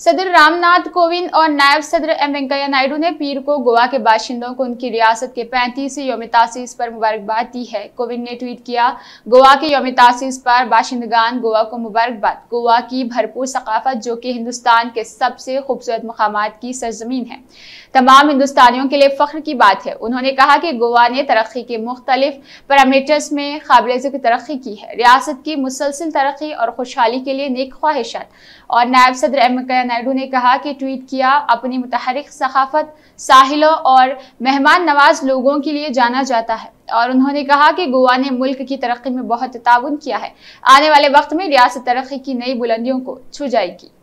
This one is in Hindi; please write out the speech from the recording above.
सदर रामनाथ कोविंद और नायब सदर एम वेंकैया नायडू ने पीर को गोवा के बाशिंदों को उनकी रियासत के पैंतीस योम तासीस पर मुबारकबाद दी है कोविंद ने ट्वीट किया गोवा के योम तासीस पर बाशिंदगान गोवा को मुबारकबाद गोवा की भरपूर सकाफत जो कि हिंदुस्तान के सबसे खूबसूरत मकाम की सरजमीन है तमाम हिंदुस्तानियों के लिए फ़ख्र की बात है उन्होंने कहा कि गोवा ने तरक्की के मुख्तलिफ पैरामीटर्स में काबिल जिक्र तरक्की की है रियासत की मुसलसिल तरक्की और खुशहाली के लिए नेक ख्वाहिशात और नायब सदर एम वेंकैया नायडू ने कहा कि ट्वीट किया अपनी मुतहरिक सहाफत साहिलों और मेहमान नवाज लोगों के लिए जाना जाता है और उन्होंने कहा कि गोवा ने मुल्क की तरक्की में बहुत ताउन किया है आने वाले वक्त में रियासत तरक्की की नई बुलंदियों को छू जाएगी